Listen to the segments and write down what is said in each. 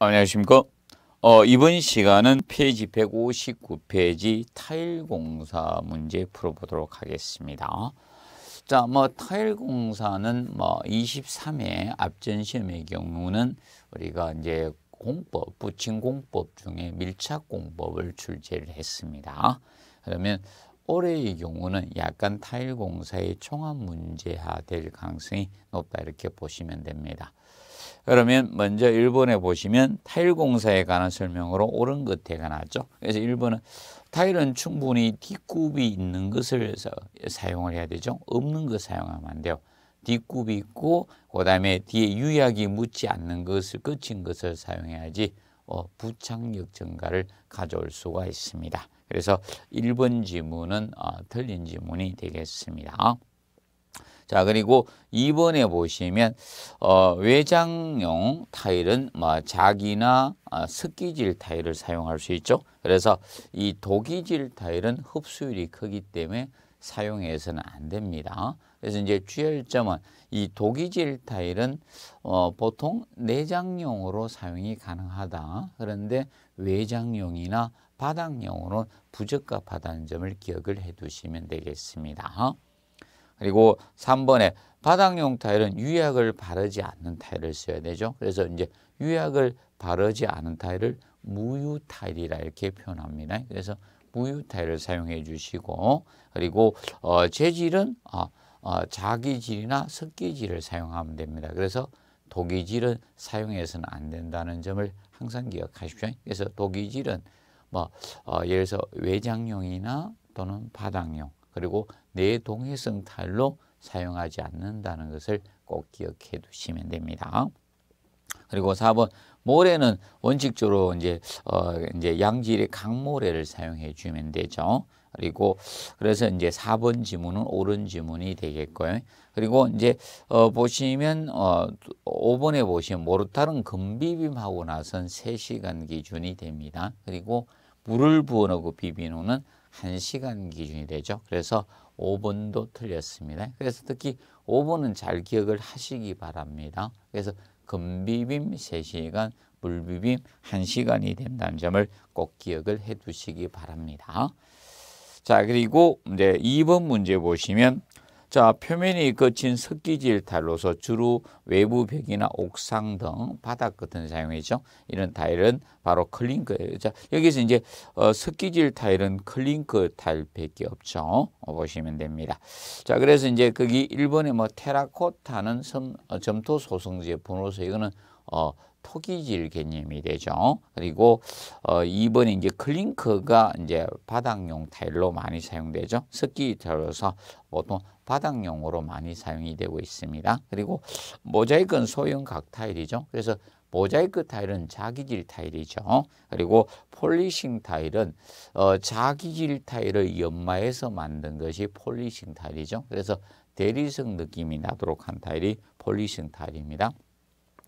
안녕하십니까. 어, 이번 시간은 페이지 159페이지 타일공사 문제 풀어보도록 하겠습니다. 자, 뭐 타일공사는 뭐 23회 앞전 시험의 경우는 우리가 이제 공법, 부친공법 중에 밀착공법을 출제를 했습니다. 그러면 올해의 경우는 약간 타일공사의 총합 문제화 될 가능성이 높다 이렇게 보시면 됩니다. 그러면 먼저 1번에 보시면 타일 공사에 관한 설명으로 옳은 것대가 나죠. 그래서 1번은 타일은 충분히 뒷굽이 있는 것을 사용을 해야 되죠. 없는 것 사용하면 안 돼요. 뒷굽이 있고 그다음에 뒤에 유약이 묻지 않는 것을 끝인 것을 사용해야지 어, 부착력 증가를 가져올 수가 있습니다. 그래서 1번 지문은 어, 틀린 지문이 되겠습니다. 자 그리고 2번에 보시면 어, 외장용 타일은 뭐 자기나 아, 습기질 타일을 사용할 수 있죠. 그래서 이 독이질 타일은 흡수율이 크기 때문에 사용해서는 안 됩니다. 그래서 이제 주의점은 이 독이질 타일은 어, 보통 내장용으로 사용이 가능하다. 그런데 외장용이나 바닥용으로는 부적합하다는 점을 기억을 해두시면 되겠습니다. 그리고 3번에 바닥용 타일은 유약을 바르지 않는 타일을 써야 되죠. 그래서 이제 유약을 바르지 않은 타일을 무유 타일이라 이렇게 표현합니다. 그래서 무유 타일을 사용해 주시고 그리고 어, 재질은 어, 어, 자기질이나 습기질을 사용하면 됩니다. 그래서 독이질은 사용해서는 안 된다는 점을 항상 기억하십시오. 그래서 독이질은 뭐 어, 예를 들어서 외장용이나 또는 바닥용 그리고 내동해성 탈로 사용하지 않는다는 것을 꼭 기억해 두시면 됩니다. 그리고 4번 모래는 원칙적으로 이제 어 이제 양질의 강모래를 사용해 주면 되죠. 그리고 그래서 이제 4번 지문은 옳은 지문이 되겠고요. 그리고 이제 어 보시면 어 5번에 보시면 모르타는 금비빔하고 나선 3시간 기준이 됩니다. 그리고 물을 부어 넣고 비빈 후는 1시간 기준이 되죠. 그래서 5번도 틀렸습니다. 그래서 특히 5번은 잘 기억을 하시기 바랍니다. 그래서 금비빔 3시간, 물비빔 1시간이 된다는 점을 꼭 기억을 해 두시기 바랍니다. 자, 그리고 이제 2번 문제 보시면 자, 표면이 거친 석기질 타일로서 주로 외부 벽이나 옥상 등 바닥 같은 사용이죠. 이런 타일은 바로 클링크예 자, 여기서 이제 어, 석기질 타일은 클링크 타일밖에 없죠. 어, 보시면 됩니다. 자, 그래서 이제 거기 일본의 뭐 테라코타는 성, 어, 점토 소성제 분호서 이거는 어, 토기질 개념이 되죠. 그리고 어 2번에 이제 클링크가 이제 바닥용 타일로 많이 사용되죠. 습기 타일로서 보통 바닥용으로 많이 사용이 되고 있습니다. 그리고 모자이크는 소형 각 타일이죠. 그래서 모자이크 타일은 자기질 타일이죠. 그리고 폴리싱 타일은 어, 자기질 타일을 연마해서 만든 것이 폴리싱 타일이죠. 그래서 대리석 느낌이 나도록 한 타일이 폴리싱 타일입니다.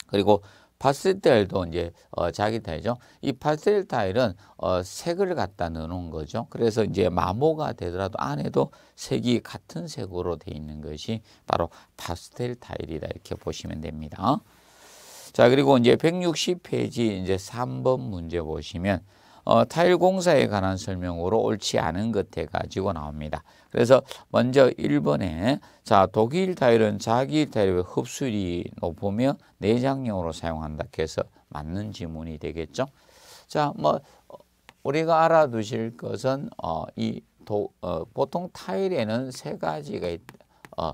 그리고 파스텔도 이제 어, 자기 타일이죠. 이 파스텔 타일은 어, 색을 갖다 넣는 거죠. 그래서 이제 마모가 되더라도 안에도 색이 같은 색으로 돼 있는 것이 바로 파스텔 타일이다 이렇게 보시면 됩니다. 자 그리고 이제 160페이지 이제 3번 문제 보시면 어, 타일 공사에 관한 설명으로 옳지 않은 것에가지고 나옵니다. 그래서 먼저 1번에 자 독일 타일은 자기 타일의 흡수율이 높으며 내장용으로 사용한다 그래서 맞는 지문이 되겠죠. 자 뭐 우리가 알아두실 것은 어, 이 도, 어, 보통 타일에는 세 가지가 있, 어,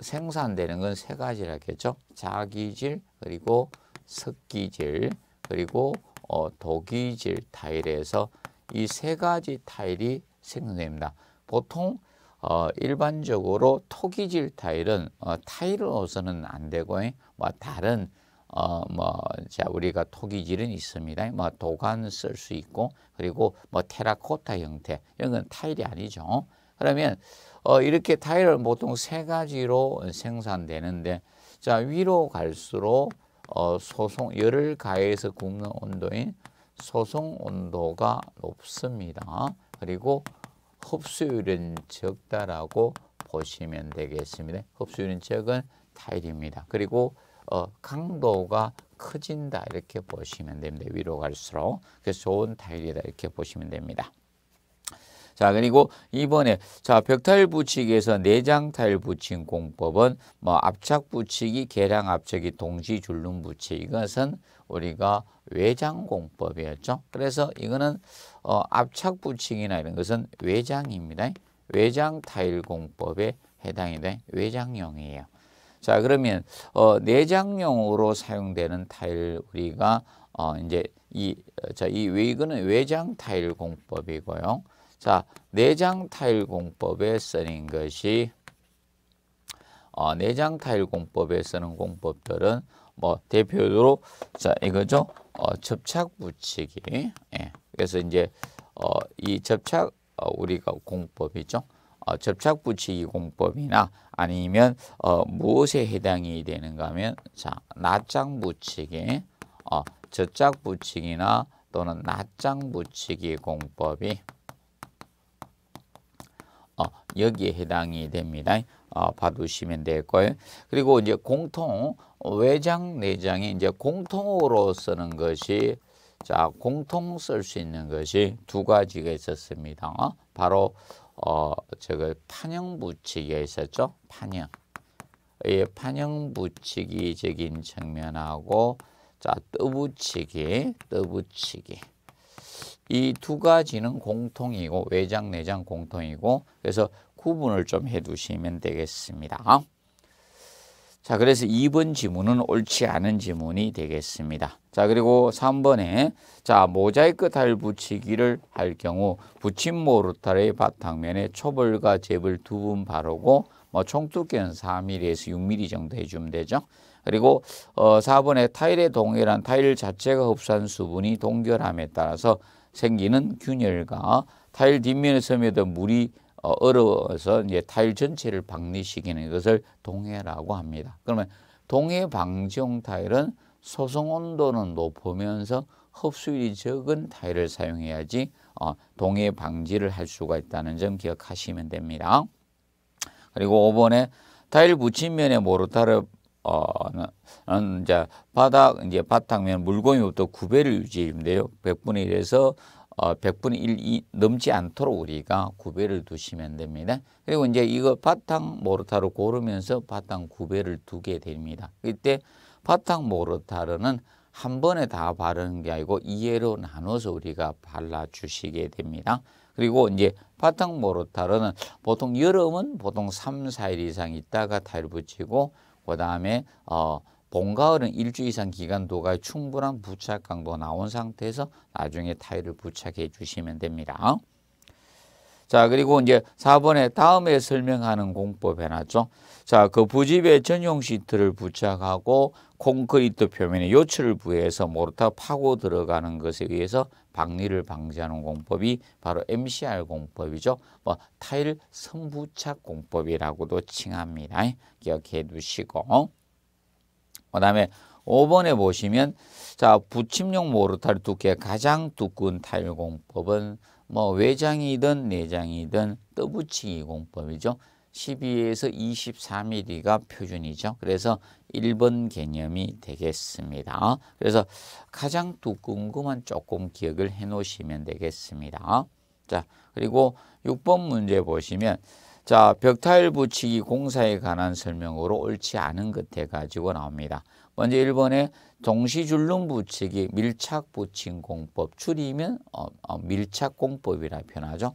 생산되는 건 세 가지라겠죠. 자기질 그리고 석기질 그리고 어, 독이질 타일에서 이 세 가지 타일이 생성됩니다. 보통 어, 일반적으로 토기질 타일은 어, 타일로서는 안 되고 뭐 다른 어, 뭐, 자, 우리가 토기질은 있습니다. 뭐, 도관 쓸 수 있고, 그리고 뭐, 테라코타 형태. 이런 건 타일이 아니죠. 그러면, 어, 이렇게 타일은 보통 세 가지로 생산되는데, 자, 위로 갈수록 어, 소송 열을 가해서 굽는 온도인 소송 온도가 높습니다. 그리고 흡수율은 적다라고 보시면 되겠습니다. 흡수율은 적은 타일입니다. 그리고 어, 강도가 커진다 이렇게 보시면 됩니다. 위로 갈수록 그래서 좋은 타일이다 이렇게 보시면 됩니다. 자, 그리고 이번에 자, 벽타일 붙이기에서 내장 타일 붙인 공법은 뭐 압착 붙이기, 계량 압착이 동시 줄눈 붙이 이것은 우리가 외장 공법이었죠. 그래서 이거는 어, 압착 붙이기나 이런 것은 외장입니다. 외장 타일 공법에 해당이 된 외장용이에요. 자, 그러면 어, 내장용으로 사용되는 타일 우리가 어, 이제 이, 어, 자, 이, 이거는 외장 타일 공법이고요. 자, 내장 타일 공법에 쓰는 것이 어, 내장 타일 공법에 쓰는 공법들은 뭐 대표적으로 자, 이거죠. 어, 접착 붙이기. 예. 그래서 이제 어, 이 접착 어, 우리가 공법이죠. 어, 접착 붙이기 공법이나 아니면 어, 무엇에 해당이 되는가 하면 자 낱장 붙이기, 어, 접착 붙이기나 또는 낮장 붙이기 공법이 어, 여기에 해당이 됩니다. 어, 봐두시면 될 거예요. 그리고 이제 공통 외장 내장이 이제 공통으로 쓰는 것이 자 공통 쓸 수 있는 것이 두 가지가 있었습니다. 어? 바로 어 저걸 판형 부칙이 있었죠. 판형. 예, 판형 부칙이적인 측면하고 자 뜨부치기, 뜨부치기. 이두 가지는 공통이고 외장 내장 공통이고 그래서 구분을 좀 해두시면 되겠습니다. 자 그래서 2번 지문은 옳지 않은 지문이 되겠습니다. 자 그리고 3번에 자 모자이크 타일 붙이기를 할 경우 붙임 모르타의 바탕면에 초벌과 잽을 두번 바르고 뭐 총 두께는 4mm에서 6mm 정도 해주면 되죠. 그리고 어, 4번에 타일의 동일한 타일 자체가 흡수한 수분이 동결함에 따라서 생기는 균열과 타일 뒷면에 스며든 물이 어, 얼어서 이제 타일 전체를 박리시키는 것을 동해라고 합니다. 그러면 동해 방지용 타일은 소성 온도는 높으면서 흡수율이 적은 타일을 사용해야지 어, 동해 방지를 할 수가 있다는 점 기억하시면 됩니다. 그리고 5번에 타일 붙임면에 모르타르 어, 이제 바닥, 이제 바탕면 물고기부터 구배를 유지인데요. 100분의 1에서 어, 100분의 1 넘지 않도록 우리가 구배를 두시면 됩니다. 그리고 이제 이거 바탕 모르타로 고르면서 바탕 구배를 두게 됩니다. 이때 바탕 모르타르는 한 번에 다 바르는 게 아니고 이해로 나눠서 우리가 발라주시게 됩니다. 그리고 이제 바탕 모르타르는 보통 여름은 보통 3, 4일 이상 있다가 타일 붙이고 그 다음에 어, 봄, 가을은 일주 이상 기간 도가 충분한 부착 강도가 나온 상태에서 나중에 타일을 부착해 주시면 됩니다. 자, 그리고 이제 4번에 다음에 설명하는 공법 해놨죠. 자, 그 부집에 전용 시트를 부착하고 콘크리트 표면에 요철을 부여해서 모르타 파고 들어가는 것에 의해서 박리를 방지하는 공법이 바로 MCR 공법이죠. 뭐 타일 선부착 공법이라고도 칭합니다. 기억해 두시고. 그다음에 5번에 보시면 자, 부침용 모르타를 두께 가장 두꺼운 타일 공법은 뭐 외장이든 내장이든 떠붙이기 공법이죠. 12에서 23mm가 표준이죠. 그래서 1번 개념이 되겠습니다. 그래서 가장 두꺼운 것만 조금 기억을 해 놓으시면 되겠습니다. 자, 그리고 6번 문제 보시면 자, 벽타일 붙이기 공사에 관한 설명으로 옳지 않은 것에 가지고 나옵니다. 먼저 1번에 동시줄눈 붙이기 밀착 붙임 공법 줄이면 어, 어, 밀착 공법이라 표현하죠.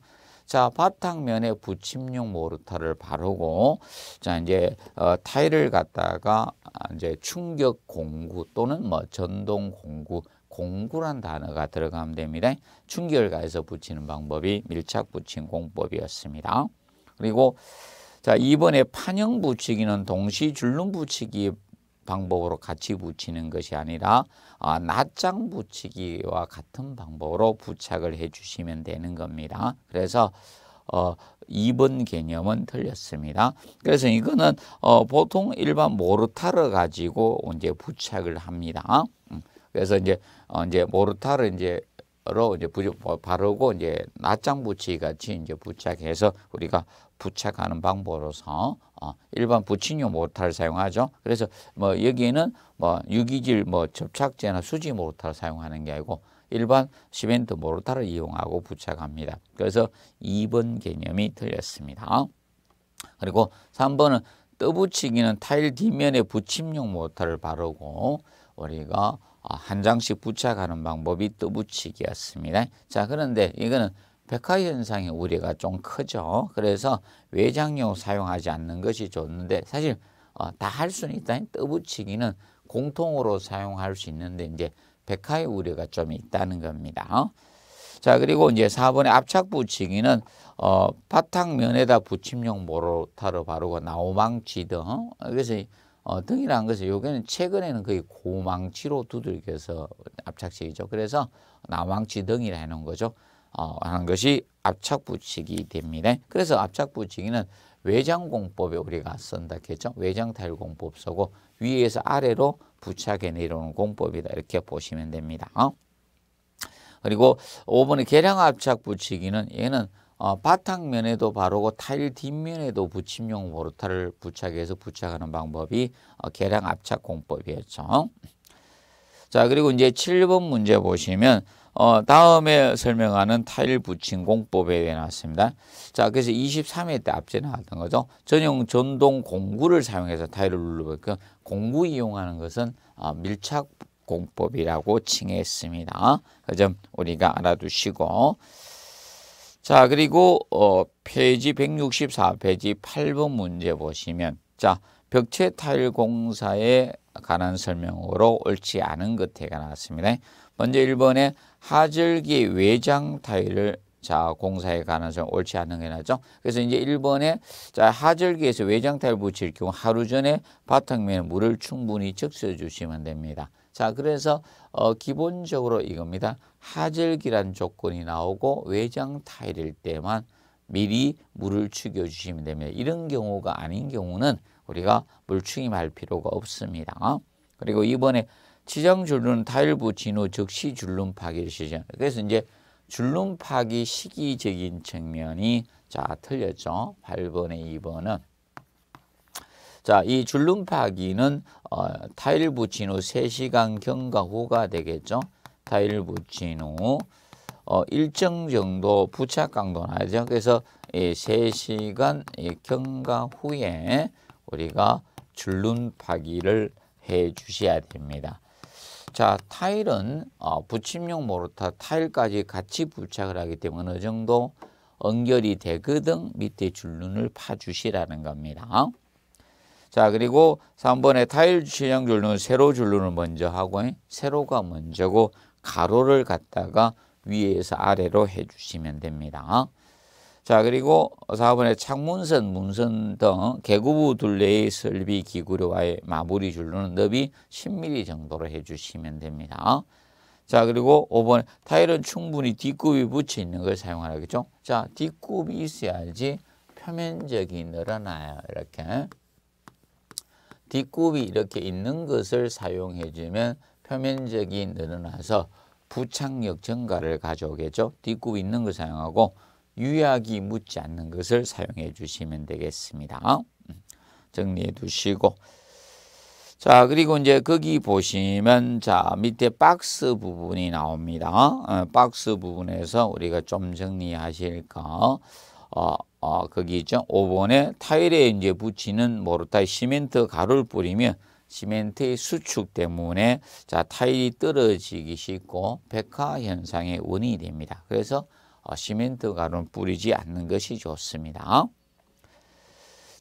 자, 바탕면에 부침용 모르타를 바르고 자, 이제 어, 타일을 갖다가 아, 이제 충격 공구 또는 뭐 전동 공구 공구란 단어가 들어가면 됩니다. 충격을 가해서 붙이는 방법이 밀착 붙임 공법이었습니다. 그리고 자, 이번에 판형 붙이기는 동시 줄눈 붙이기 방법으로 같이 붙이는 것이 아니라 아, 낱장 붙이기와 같은 방법으로 부착을 해주시면 되는 겁니다. 그래서 어, 2번 개념은 틀렸습니다. 그래서 이거는 어, 보통 일반 모르타를 가지고 이제 부착을 합니다. 음, 그래서 이제 어, 이제 모르타를 이제 로 이제 뭐 바르고 이제 낱장 붙이기 같이 이제 부착해서 우리가 부착하는 방법으로서 어, 일반 부침용 모터를 사용하죠. 그래서 뭐 여기에는 뭐 유기질 뭐 접착제나 수지 모터를 사용하는 게 아니고 일반 시멘트 모터를 이용하고 부착합니다. 그래서 2번 개념이 틀렸습니다. 그리고 3번은 떠붙이기는 타일 뒷면에 붙임용 모터를 바르고 우리가 어, 한 장씩 부착하는 방법이 떠붙이기였습니다. 자, 그런데 이거는 백화 현상의 우려가 좀 크죠. 그래서 외장용 사용하지 않는 것이 좋는데 사실 어, 다할 수는 있다. 떠붙이기는 공통으로 사용할 수 있는데 이제 백화의 우려가 좀 있다는 겁니다. 어? 자 그리고 이제 4번에 압착 붙이기는 어, 바탕면에다 붙임용 모로타로 바르고 나오망치 등 어? 그래서 어, 등이라는 것은 요게는 최근에는 거의 고망치로 두들겨서 압착식이죠. 그래서 나망치 등이라 해놓은 거죠. 어, 하는 것이 압착부치기 됩니다. 그래서 압착부치기는 외장공법에 우리가 쓴다 했죠. 외장탈공법 쓰고 위에서 아래로 부착해 내려오는 공법이다 이렇게 보시면 됩니다. 어? 그리고 5번의 계량압착 붙이기는 얘는 어, 바탕면에도 바르고 타일 뒷면에도 부침용보루타를 부착해서 부착하는 방법이 어, 계량압착 공법이었죠. 자 그리고 이제 7번 문제 보시면 어, 다음에 설명하는 타일 붙임 공법에 대해 나왔습니다. 자, 그래서 23회 때 앞전에 나왔던 거죠. 전용 전동 공구를 사용해서 타일을 눌러보니까 공구 이용하는 것은 어, 밀착 공법이라고 칭했습니다. 그 점 우리가 알아두시고 자, 그리고 어, 페이지 164페이지 8번 문제 보시면 자, 벽체 타일 공사에 관한 설명으로 옳지 않은 것에가 나왔습니다. 먼저 1번에 하절기 외장 타일을 자 공사의 가능성 옳지 않은 게 나죠. 그래서 이제 1번에 자 하절기에서 외장 타일 붙일 경우 하루 전에 바탕면에 물을 충분히 적셔 주시면 됩니다. 자 그래서 어, 기본적으로 이겁니다. 하절기란 조건이 나오고 외장 타일일 때만 미리 물을 축여 주시면 됩니다. 이런 경우가 아닌 경우는 우리가 물충임할 필요가 없습니다. 어? 그리고 이번에 지장 줄눈 타일부 진호 즉시 줄눈 파기를 시작. 그래서 이제 줄눈 파기 시기적인 측면이 자 틀렸죠. 8번에 2번은 자, 이 줄눈파기는 어, 타일 부친 후 3시간 경과 후가 되겠죠. 타일 부친 후 어, 일정 정도 부착 강도 나죠. 그래서 이 3시간 경과 후에 우리가 줄눈파기를 해 주셔야 됩니다. 자, 타일은 어, 붙임용 모로타 타일까지 같이 부착을 하기 때문에 어느 정도 연결이 되거든 밑에 줄눈을 파주시라는 겁니다. 자, 그리고 3번에 타일 신형 줄눈, 세로 줄눈을 먼저 하고 세로가 먼저고 가로를 갖다가 위에서 아래로 해주시면 됩니다. 어? 자 그리고 4번에 창문선, 문선 등 개구부 둘레의 설비 기구류와의 마무리 줄로는 너비 10mm 정도로 해주시면 됩니다. 자 그리고 5번 타일은 충분히 뒷굽이 붙여 있는 걸사용하겠죠자 뒷굽이 있어야지 표면적이 늘어나요. 이렇게 뒷굽이 이렇게 있는 것을 사용해주면 표면적이 늘어나서 부착력 증가를 가져오겠죠. 뒷굽이 있는 걸 사용하고 유약이 묻지 않는 것을 사용해 주시면 되겠습니다. 정리해 두시고 자 그리고 이제 거기 보시면 자 밑에 박스 부분이 나옵니다. 어, 박스 부분에서 우리가 좀 정리하실까 어, 어, 거기 있죠. 5번에 타일에 이제 붙이는 모르타이 시멘트 가루를 뿌리면 시멘트의 수축 때문에 자 타일이 떨어지기 쉽고 백화 현상의 원인이 됩니다. 그래서 어, 시멘트 가루는 뿌리지 않는 것이 좋습니다.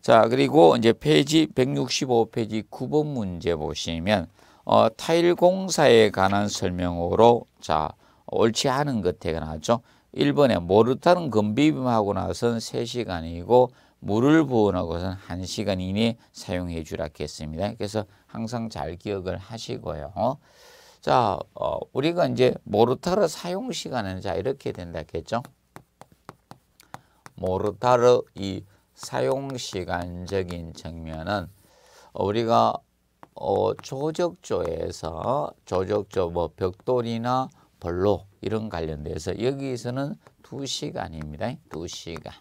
자, 그리고 이제 페이지 165페이지 9번 문제 보시면 어, 타일 공사에 관한 설명으로 자, 옳지 않은 것에 관하죠. 1번에 모르타는 건비빔하고 나선 3시간이고 물을 부어놓고선 1시간이니 사용해 주라 했습니다. 그래서 항상 잘 기억을 하시고요. 자, 어, 우리가 이제 모르타르 사용 시간은 자 이렇게 된다겠죠? 모르타르 이 사용 시간적인 측면은 우리가 어, 조적조에서 조적조 뭐 벽돌이나 벌로 이런 관련돼서 여기서는 두시간입니다두시간두시간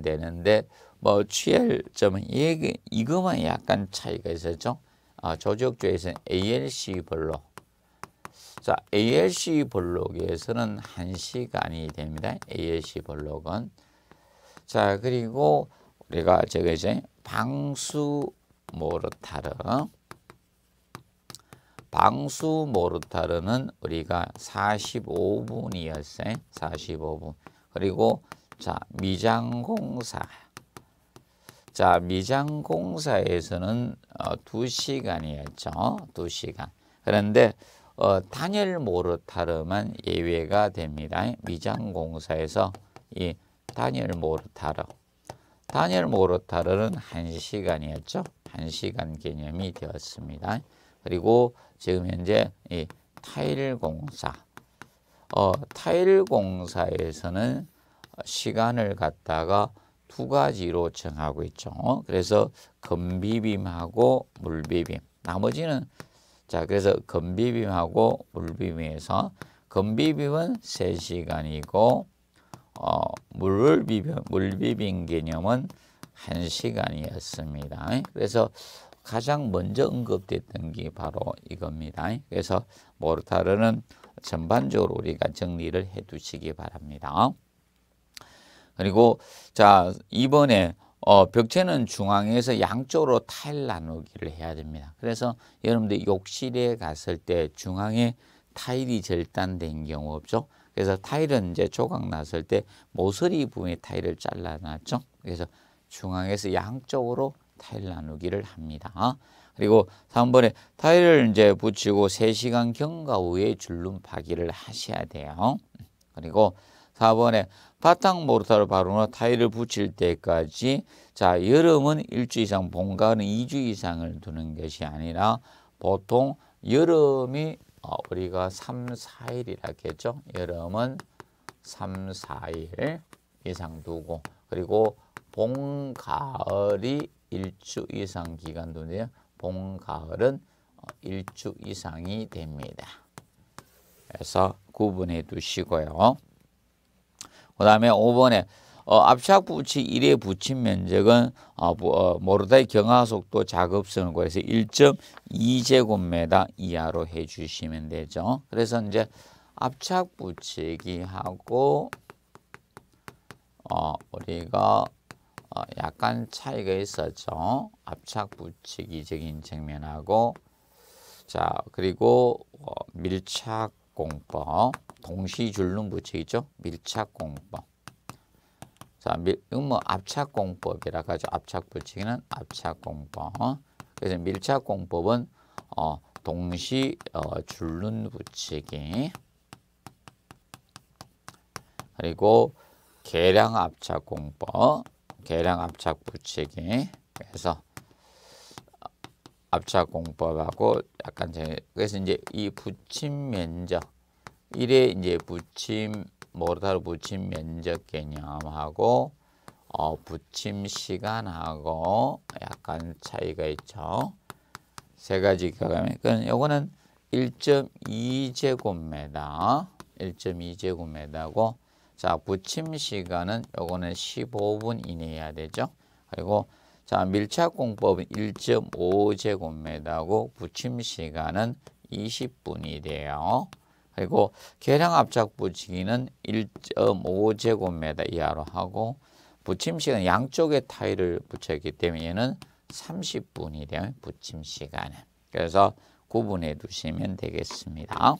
되는데 뭐 취할 점은 이게 이것만 약간 차이가 있었죠. 아, 저 지역조에서는 ALC 블록. 자, ALC 블록에서는 한시간이 됩니다. ALC 블록은. 자, 그리고 우리가 제가 이제 방수 모르타르. 방수 모르타르는 우리가 45분이었어요. 45분. 그리고 자, 미장공사. 자, 미장공사에서는 어, 2시간이었죠. 2시간. 그런데 어, 단열 모르타르만 예외가 됩니다. 미장공사에서 이 단열 모르타르. 단열 모르타르는 1시간이었죠. 1시간 개념이 되었습니다. 그리고 지금 현재 이 타일 공사. 어, 타일 공사에서는 시간을 갖다가 두 가지로 정하고 있죠. 그래서 건비빔하고 물비빔. 나머지는 자 그래서 건비빔하고 물비빔에서 건비빔은 3시간이고 어, 물비빔, 물비빔 개념은 1시간이었습니다. 그래서 가장 먼저 언급됐던 게 바로 이겁니다. 그래서 모르타르는 전반적으로 우리가 정리를 해 두시기 바랍니다. 그리고 자 이번에 어, 벽체는 중앙에서 양쪽으로 타일 나누기를 해야 됩니다. 그래서 여러분들 욕실에 갔을 때 중앙에 타일이 절단된 경우 없죠. 그래서 타일은 이제 조각 났을 때 모서리 부분에 타일을 잘라놨죠. 그래서 중앙에서 양쪽으로 타일 나누기를 합니다. 그리고 3번에 타일을 이제 붙이고 3시간 경과 후에 줄눈 파기를 하셔야 돼요. 그리고 4번에 바탕 모르타르 바로나 타일을 붙일 때까지 자 여름은 일주 이상, 봄가는2주 이상을 두는 것이 아니라 보통 여름이 어, 우리가 3, 4일이라 했죠. 여름은 3, 4일 이상 두고 그리고 봄, 가을이 일주 이상 기간 두는데요. 봄, 가을은 어, 일주 이상이 됩니다. 그래서 구분해 두시고요. 그 다음에 5번에 어, 압착 부치 1의 부침 면적은 어, 어, 모르다의 경화속도 작업선을 구해서 1.2제곱미터 이하로 해주시면 되죠. 그래서 이제 압착 부치기하고 어, 우리가 어, 약간 차이가 있었죠. 압착 부치기적인 측면하고 자 그리고 어, 밀착 공법 동시줄눈 부칙이죠. 밀착공법. 자, 밀, 이건 뭐 압착공법이라 가지고 압착부칙에는 압착공법. 그래서 밀착공법은 어, 동시 어, 줄눈 부칙이 그리고 계량 압착 공법, 계량 압착 부칙이 그래서 압착 공법하고 약간 제 그래서 이제 이 붙임 면적 1에 이제 붙임 모르타로 붙임 면적 개념하고 어, 붙임 시간하고 약간 차이가 있죠. 세 가지가 그러니 요거는 1.2제곱미터 1.2제곱미터고 자, 붙임 시간은 요거는 15분 이내야 되죠. 그리고 자, 밀착 공법은 1.5제곱미터고 붙임 시간은 20분이 돼요. 그리고 계량 압착 붙이기는 1.5제곱미터 이하로 하고 붙임 시간 양쪽에 타일을 붙였기 때문에 얘는 30분이 되면 붙임 시간에 그래서 구분해 두시면 되겠습니다.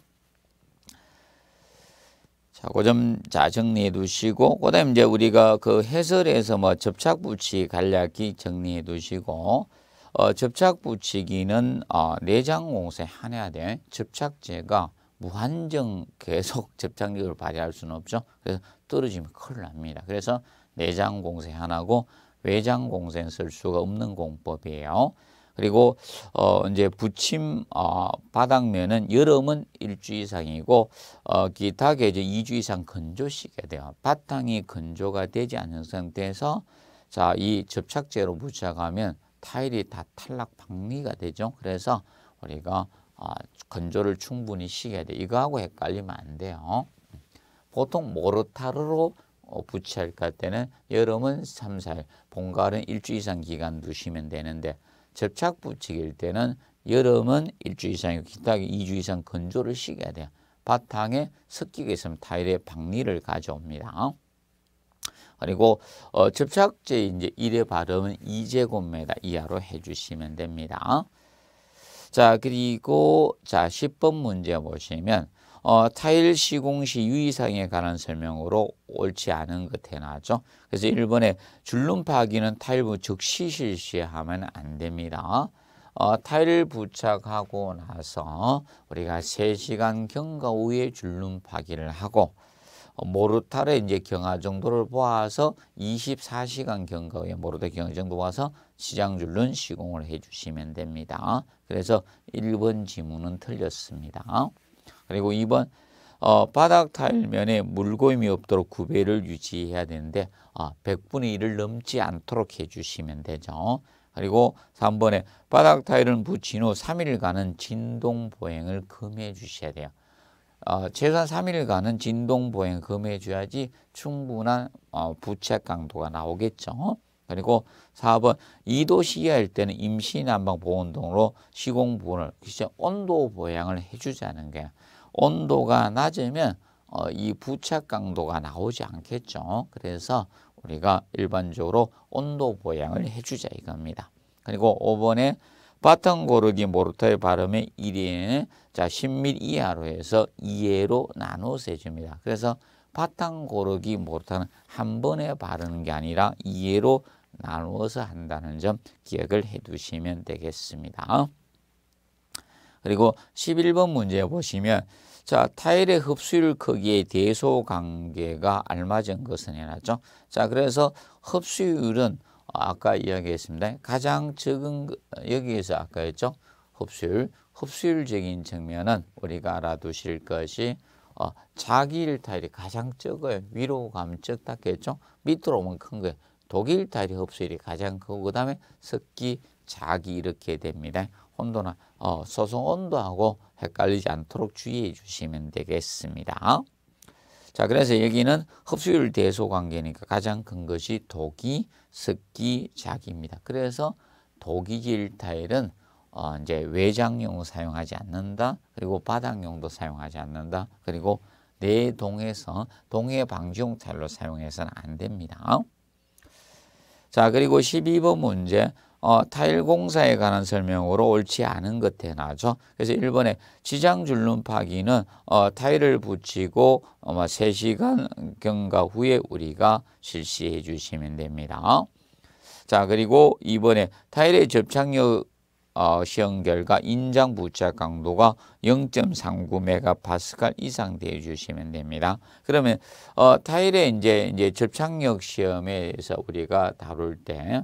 자, 그 점자 정리해 두시고 그다음 이제 우리가 그 해설에서 뭐 접착 부치 간략히 정리해 두시고 어, 접착 붙이기는 어, 내장 공세 한해야 돼. 접착제가 무한정 계속 접착력을 발휘할 수는 없죠. 그래서 떨어지면 큰일 납니다. 그래서 내장 공세 하나고 외장 공세는 쓸 수가 없는 공법이에요. 그리고 어 이제 붙임 어 바닥면은 여름은 일주 이상이고 어 기타 계제 이주 이상 건조시켜 돼요. 바탕이 건조가 되지 않은 상태에서 자이 접착제로 부착하면 타일이 다 탈락 방리가 되죠. 그래서 우리가 어, 건조를 충분히 식혀야 돼. 이거하고 헷갈리면 안 돼요. 보통 모르타르로 어, 부채를 때는 여름은 3, 4일, 봄가을은 일주 이상 기간 두시면 되는데 접착 부채일 때는 여름은 일주 이상이고 기타 2주 이상 건조를 식혀야 돼요. 바탕에 습기가 있으면 타일에 박리를 가져옵니다. 그리고 어, 접착제 이제 1의 발음은 2제곱미터 이하로 해주시면 됩니다. 자, 그리고 자, 10번 문제 보시면 어, 타일 시공 시 유의사항에 관한 설명으로 옳지 않은 것 해놔죠. 그래서 1번에 줄눈 파기는 타일부 즉시 실시하면 안 됩니다. 어, 타일 부착하고 나서 우리가 3시간 경과 후에 줄눈 파기를 하고 모르타르의 이제 경화 정도를 보아서 24시간 경과에 모르타 경화 정도 보서 시장줄눈 시공을 해주시면 됩니다. 그래서 1번 지문은 틀렸습니다. 그리고 2번 어, 바닥 타일면에 물고임이 없도록 구배를 유지해야 되는데 어, 아, 100분의 1을 넘지 않도록 해주시면 되죠. 그리고 3번에 바닥 타일을 붙인 후 3일간은 진동 보행을 금해 주셔야 돼요. 어, 최소한 3일간은 진동보행 금해줘야지 충분한 어, 부채 강도가 나오겠죠. 그리고 4번 이도 시기할 때는 임시 난방 보온동으로 시공 부분을 진짜 온도 보양을 해주자는 게 온도가 낮으면 어, 이 부착 강도가 나오지 않겠죠. 그래서 우리가 일반적으로 온도 보양을 해주자 이겁니다. 그리고 5번에 바탕 고르기 모르타의 발음의 1인 자 10mm 이하로 해서 2회로 나눠서 해줍니다. 그래서 바탕 고르기 모르타는 한 번에 바르는 게 아니라 2회로 나누어서 한다는 점 기억을 해두시면 되겠습니다. 그리고 11번 문제 보시면 자 타일의 흡수율 크기에 대소 관계가 알맞은 것은 해놨죠. 자 그래서 흡수율은 아까 이야기했습니다. 가장 적은 그, 여기에서 아까 했죠. 흡수율, 흡수율적인 측면은 우리가 알아두실 것이 어, 자기일 타일이 가장 적어요. 위로 가면 적다겠죠. 밑으로 오면 큰 거예요. 독일 타일이 흡수율이 가장 크고 그 다음에 석기 자기 이렇게 됩니다. 온도나 어, 소송 온도하고 헷갈리지 않도록 주의해 주시면 되겠습니다. 자, 그래서 여기는 흡수율 대소 관계니까 가장 큰 것이 독이, 습기, 자기입니다. 그래서 독이질 타일은 어, 이제 외장용 사용하지 않는다. 그리고 바닥용도 사용하지 않는다. 그리고 내동에서 동해 방지용 타일로 사용해서는 안 됩니다. 자, 그리고 12번 문제 어, 타일 공사에 관한 설명으로 옳지 않은 것 해나죠. 그래서 일본의 지장 줄눈 파기는 어, 타일을 붙이고 아마 어, 3시간 뭐 경과 후에 우리가 실시해 주시면 됩니다. 자, 그리고 이번에 타일의 접착력 어, 시험 결과 인장 부착 강도가 0.39메가파스칼 이상 되어 주시면 됩니다. 그러면 어, 타일의 이제 이제 접착력 시험에서 우리가 다룰 때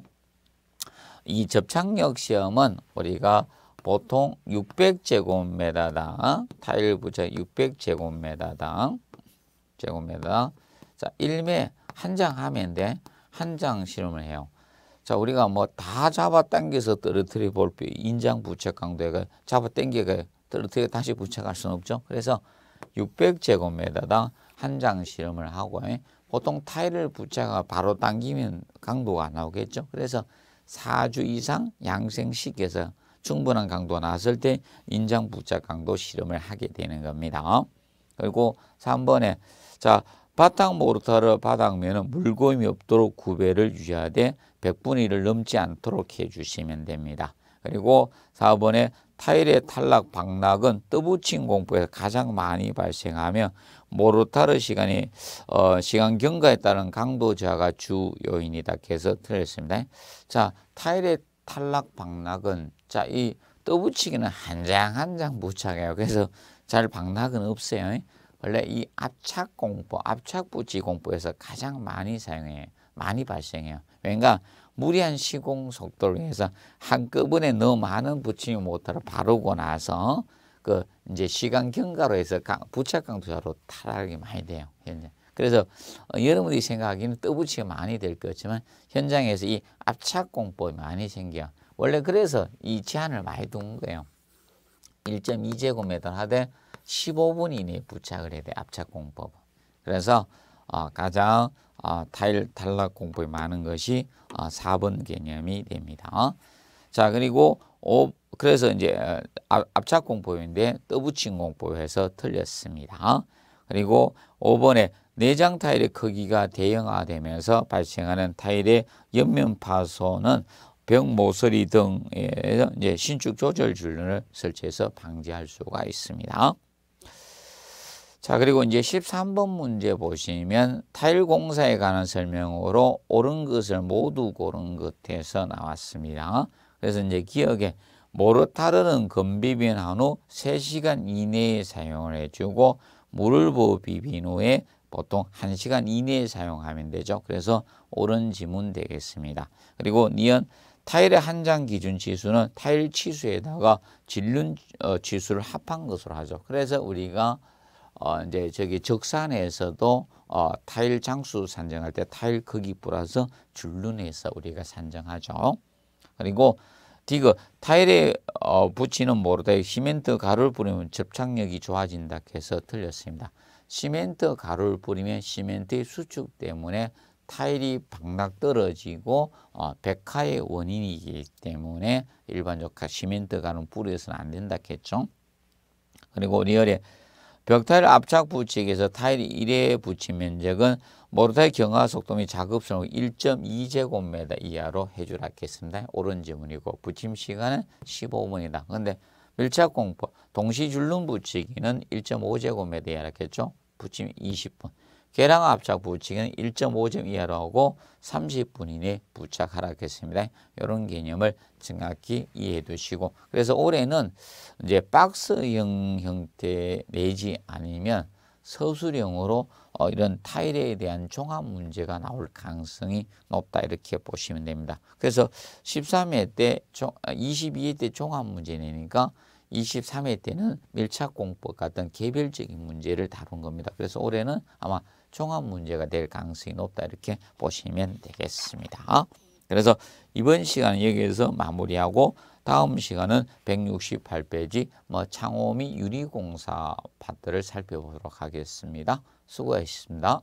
이 접착력 시험은 우리가 보통 600제곱미터당 타일 부처 600제곱미터당 제곱미터 당자 1매 한 장 하면 돼. 한 장 실험을 해요. 자 우리가 뭐 다 잡아당겨서 떨어뜨려 볼필 인장 부채 강도에 잡아당겨가 떨어뜨려 다시 부착할 수는 없죠. 그래서 600제곱미터당 한 장 실험을 하고 보통 타일을 부착가 바로 당기면 강도가 안 나오겠죠. 그래서 4주 이상 양생시켜서 충분한 강도가 나왔을 때 인장 부착 강도 실험을 하게 되는 겁니다. 그리고 3번에 자바탕 모르타를 바닥면은 물고임이 없도록 구배를 유지하되 100분의 1을 넘지 않도록 해주시면 됩니다. 그리고 4번에 타일의 탈락, 박락은 떠붙인 공포에서 가장 많이 발생하며 모르타르 시간이 어, 시간 경과에 따른 강도 저하가 주 요인이다. 계속 틀렸습니다. 자, 타일의 탈락, 박락은 자, 이 떠붙이기는 한 장 한 장 부착해요. 그래서 잘 박락은 없어요. 원래 이 압착 공포, 압착 부지 공포에서 가장 많이 사용해요. 많이 발생해요. 그러니까 무리한 시공 속도를 위해서 한꺼번에 너무 많은 부침이 모터를 바르고 나서 그 이제 시간 경과로 해서 부착 강도자로 타락이 많이 돼요. 현재. 그래서 어, 여러분들이 생각하기는 떠부치가 많이 될 거지만 현장에서 이 압착 공법이 많이 생겨. 원래 그래서 이 제한을 많이 둔 거예요. 1.2제곱미터 하되 15분 이내에 부착을 해야 돼. 압착 공법. 그래서 아, 가장 타일 아, 단락 공부에 많은 것이 4번 아, 개념이 됩니다. 자 그리고 5, 그래서 이제 압착 공포인데 떠붙인 공포에서 틀렸습니다. 그리고 5번에 내장 타일의 크기가 대형화되면서 발생하는 타일의 옆면 파손은 병 모서리 등에 이제 신축 조절 줄눈을 설치해서 방지할 수가 있습니다. 자, 그리고 이제 13번 문제 보시면 타일 공사에 관한 설명으로 옳은 것을 모두 고른 것에서 나왔습니다. 그래서 이제 기억에 모르타르는 건비빈 한후 3시간 이내에 사용을 해주고 물을 부어 비빈 후에 보통 1시간 이내에 사용하면 되죠. 그래서 옳은 지문 되겠습니다. 그리고 니은 타일의 한 장 기준 치수는 타일 치수에다가 진륜 어, 치수를 합한 것으로 하죠. 그래서 우리가 어, 이제 저기 적산에서도 어, 타일 장수 산정할 때 타일 크기 플러서 줄눈에서 우리가 산정하죠. 그리고 디그 타일에 어, 붙이는 모르다 시멘트 가루를 뿌리면 접착력이 좋아진다 해서 틀렸습니다. 시멘트 가루를 뿌리면 시멘트의 수축 때문에 타일이 박락 떨어지고 어, 백화의 원인이기 때문에 일반적 시멘트 가루는 뿌려서는 안 된다 했죠. 그리고 리얼에 벽타일 압착 부칙에서 타일 1의 붙인 면적은 모르타일 경화 속도 및 작업성을 1.2제곱미터 이하로 해주라 했습니다. 옳은 지문이고 부침 시간은 15분이다. 근데 밀착 공법 동시 줄눈 부치기는 1.5제곱미터 이하라 했죠. 부침 20분. 계량 압착 부칙은 1.5점 이하로 하고 30분 이내 부착하라 했습니다. 이런 개념을 정확히 이해해 두시고 그래서 올해는 이제 박스형 형태 내지 아니면 서술형으로 어, 이런 타일에 대한 종합 문제가 나올 가능성이 높다 이렇게 보시면 됩니다. 그래서 13회 때, 22회 어, 때 종합 문제 내니까 23회 때는 밀착공법 같은 개별적인 문제를 다룬 겁니다. 그래서 올해는 아마 종합 문제가 될 가능성이 높다 이렇게 보시면 되겠습니다. 그래서 이번 시간 은 여기에서 마무리하고 다음 시간은 168페이지 뭐 창호 미 유리공사 파트를 살펴보도록 하겠습니다. 수고하셨습니다.